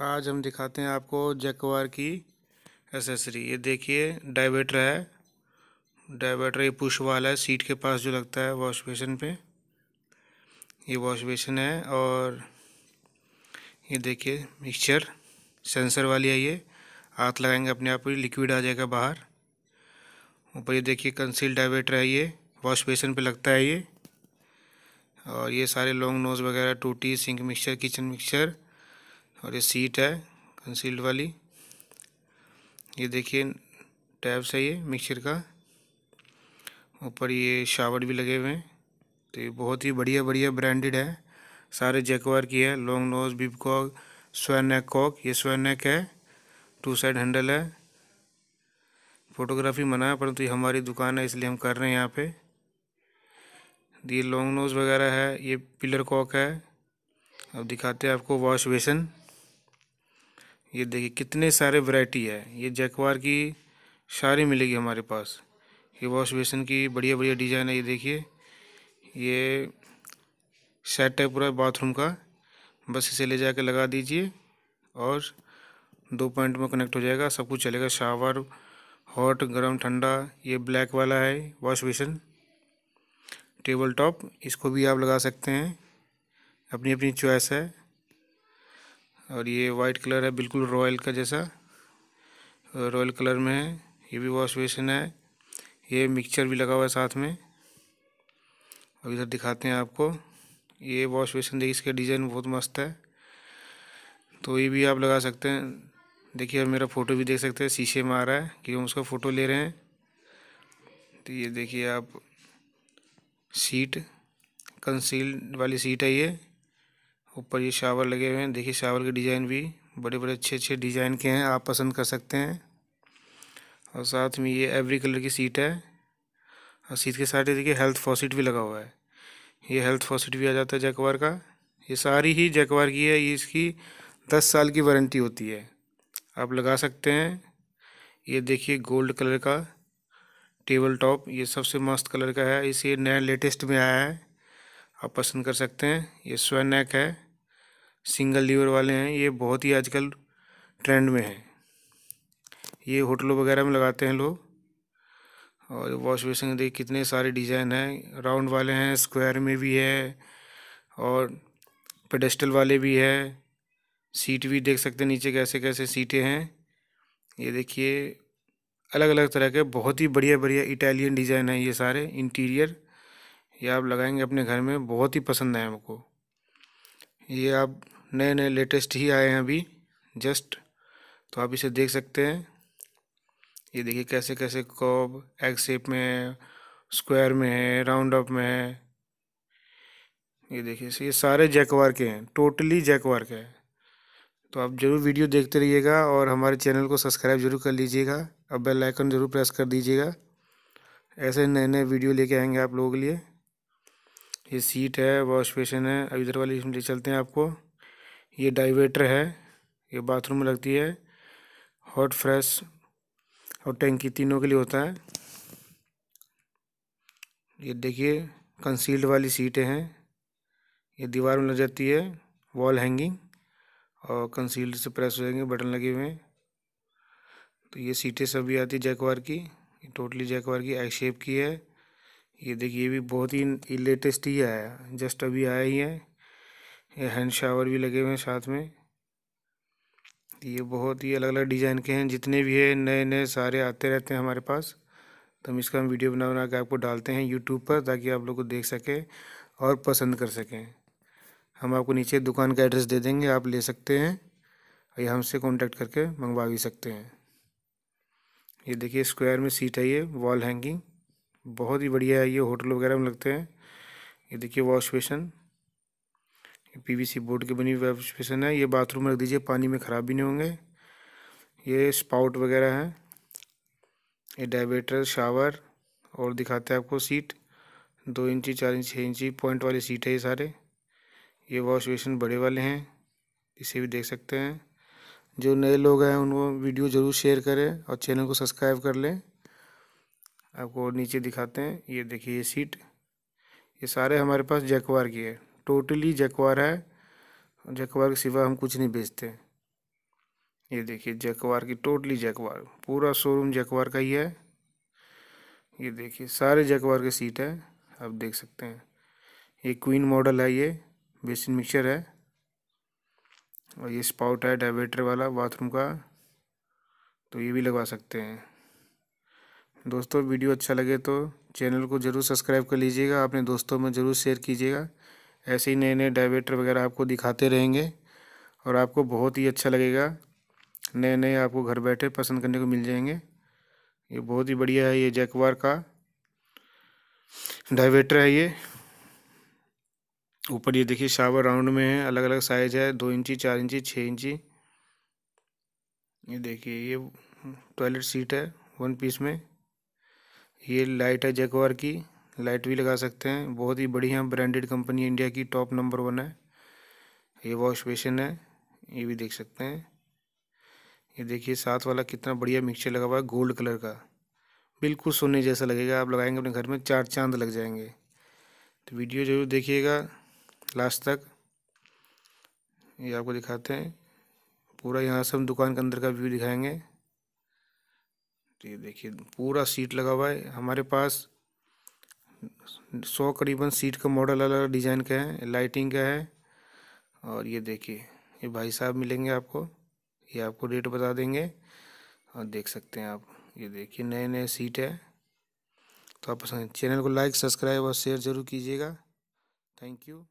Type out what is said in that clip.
आज हम दिखाते हैं आपको जैकवार की एसेसरी ये देखिए डाइवेटर है डाइवेटर ये पुश वाला है सीट के पास जो लगता है वॉश बेसन पे ये वॉश बेसन है और ये देखिए मिक्सचर सेंसर वाली है ये हाथ लगाएंगे अपने आप ही लिक्विड आ जाएगा बाहर ऊपर ये देखिए कंसील डाइवेटर है ये वॉश बेसन पे लगता है ये और ये सारे लॉन्ग नोज़ वगैरह टूटी सिंक मिक्सचर किचन मिक्सचर और ये सीट है कंसील्ड वाली ये देखिए टैब्स है ये मिक्सर का ऊपर ये शावर भी लगे हुए हैं तो ये बहुत ही बढ़िया बढ़िया ब्रांडेड है सारे जैकवार की है long nose bib cock swan neck cock ये स्वेनेक है टू साइड हैंडल है फोटोग्राफी मना है परंतु ये हमारी दुकान है इसलिए हम कर रहे हैं यहाँ पे ये लॉन्ग नोज वगैरह है ये पिलर कॉक है अब दिखाते हैं आपको वॉश बेसन ये देखिए कितने सारे वैरायटी है ये जैकवार की सारी मिलेगी हमारे पास ये वॉश बेसन की बढ़िया बढ़िया डिज़ाइन है ये देखिए ये सेट है पूरा बाथरूम का बस इसे ले जाकर लगा दीजिए और दो पॉइंट में कनेक्ट हो जाएगा सब कुछ चलेगा शावर हॉट गर्म ठंडा ये ब्लैक वाला है वॉश बेसन टेबल टॉप इसको भी आप लगा सकते हैं अपनी अपनी चॉइस है और ये वाइट कलर है बिल्कुल रॉयल का जैसा रॉयल कलर में है ये भी वॉश बेसिन है ये मिक्सचर भी लगा हुआ है साथ में अब इधर दिखाते हैं आपको ये वॉश बेसिन देखिए इसका डिज़ाइन बहुत मस्त है तो ये भी आप लगा सकते हैं देखिए अब मेरा फ़ोटो भी देख सकते हैं शीशे में आ रहा है कि हम उसका फ़ोटो ले रहे हैं तो ये देखिए आप सीट कंसील्ड वाली सीट है ये ऊपर ये शावर लगे हुए हैं देखिए शावर के डिज़ाइन भी बड़े बड़े अच्छे अच्छे डिज़ाइन के हैं आप पसंद कर सकते हैं और साथ में ये एवरी कलर की सीट है और सीट के साथ ही देखिए हेल्थ फॉसिट भी लगा हुआ है ये हेल्थ फॉसिट भी आ जाता है जैकवार का ये सारी ही जैकवार की है ये इसकी दस साल की वारंटी होती है आप लगा सकते हैं ये देखिए गोल्ड कलर का टेबल टॉप ये सबसे मस्त कलर का है इसे नया लेटेस्ट में आया है आप पसंद कर सकते हैं ये स्वे नेक है सिंगल लीवर वाले हैं ये बहुत ही आजकल ट्रेंड में है ये होटलों वगैरह में लगाते हैं लोग और वॉश बेसिन देखिए कितने सारे डिज़ाइन हैं राउंड वाले हैं स्क्वायर में भी है और पेडेस्टल वाले भी है सीट भी देख सकते हैं नीचे कैसे कैसे सीटें हैं ये देखिए अलग अलग तरह के बहुत ही बढ़िया बढ़िया इटालियन डिज़ाइन है ये सारे इंटीरियर ये आप लगाएंगे अपने घर में बहुत ही पसंद आए हमको ये आप नए नए लेटेस्ट ही आए हैं अभी जस्ट तो आप इसे देख सकते हैं ये देखिए कैसे कैसे कॉब एग शेप में है स्क्वायर में है राउंड अप में है ये देखिए ये सारे जैकवार के हैं टोटली जैकवार के हैं तो आप जरूर वीडियो देखते रहिएगा और हमारे चैनल को सब्सक्राइब जरूर कर लीजिएगा और बेल आइकन जरूर प्रेस कर दीजिएगा ऐसे नए नए वीडियो लेके आएंगे आप लोगों के लिए ये सीट है वॉश बेसिन है अब इधर वाली इसमें ले चलते हैं आपको ये डाइवेटर है ये बाथरूम में लगती है हॉट फ्रेश और टैंकी तीनों के लिए होता है ये देखिए कंसील्ड वाली सीटें हैं ये दीवार में लग जाती है वॉल हैंगिंग और कंसील्ड से प्रेस हो जाएंगे बटन लगे हुए हैं तो ये सीटें सभी आती है जैकवार की टोटली जैकवार की आई शेप की है ये देखिए भी बहुत ही लेटेस्ट ही आया जस्ट अभी आया ही है ये हैंड शावर भी लगे हुए हैं साथ में ये बहुत ही अलग अलग डिज़ाइन के हैं जितने भी है नए नए सारे आते रहते हैं हमारे पास तो हम इसका हम वीडियो बना बना के आपको डालते हैं यूट्यूब पर ताकि आप लोग को देख सकें और पसंद कर सकें हम आपको नीचे दुकान का एड्रेस दे देंगे आप ले सकते हैं और या हमसे कॉन्टैक्ट करके मंगवा भी सकते हैं ये देखिए स्क्वायर में सीट है ये वॉल हैंगिंग बहुत ही बढ़िया है ये होटल वगैरह में लगते हैं ये देखिए वॉश बेसन पीवीसी बोर्ड की बनी हुई वॉश बेसन है ये बाथरूम रख दीजिए पानी में ख़राब भी नहीं होंगे ये स्पाउट वगैरह है ये डायवेटर शावर और दिखाते हैं आपको सीट दो इंची चार इंची छः इंची पॉइंट वाली सीट है ये सारे ये वॉश बेसन बड़े वाले हैं इसे भी देख सकते हैं जो नए लोग हैं उनको वीडियो ज़रूर शेयर करें और चैनल को सब्सक्राइब कर लें आपको नीचे दिखाते हैं ये देखिए ये सीट ये सारे हमारे पास जैकवार की है टोटली जैकवार है जैकवार के सिवा हम कुछ नहीं बेचते ये देखिए जैकवार की टोटली जैकवार पूरा शोरूम जैकवार का ही है ये देखिए सारे जैकवार के सीट है आप देख सकते हैं ये क्वीन मॉडल है ये बेसिन मिक्सर है और ये स्पाउट है डाइवेटर वाला बाथरूम का तो ये भी लगवा सकते हैं दोस्तों वीडियो अच्छा लगे तो चैनल को ज़रूर सब्सक्राइब कर लीजिएगा अपने दोस्तों में ज़रूर शेयर कीजिएगा ऐसे ही नए नए डायवेटर वगैरह आपको दिखाते रहेंगे और आपको बहुत ही अच्छा लगेगा नए नए आपको घर बैठे पसंद करने को मिल जाएंगे ये बहुत ही बढ़िया है ये जैकवार का डाइवेटर है ये ऊपर ये देखिए शावर राउंड में है अलग अलग साइज है दो इंची चार इंची छः इंची ये देखिए ये टॉयलेट सीट है वन पीस में ये लाइट है जैकवार की लाइट भी लगा सकते हैं बहुत ही बढ़िया ब्रांडेड कंपनी इंडिया की टॉप नंबर वन है ये वॉश बेसिन है ये भी देख सकते हैं ये देखिए साथ वाला कितना बढ़िया मिक्सचर लगा हुआ है गोल्ड कलर का बिल्कुल सोने जैसा लगेगा आप लगाएंगे अपने घर में चार चांद लग जाएंगे तो वीडियो जरूर देखिएगा लास्ट तक ये आपको दिखाते हैं पूरा यहाँ से हम दुकान के अंदर का व्यू दिखाएंगे तो ये देखिए पूरा सीट लगा हुआ है हमारे पास सौ करीबन सीट का मॉडल अलग अलग डिज़ाइन का है लाइटिंग का है और ये देखिए ये भाई साहब मिलेंगे आपको ये आपको रेट बता देंगे और देख सकते हैं आप ये देखिए नए नए सीट है तो आप चैनल को लाइक सब्सक्राइब और शेयर ज़रूर कीजिएगा थैंक यू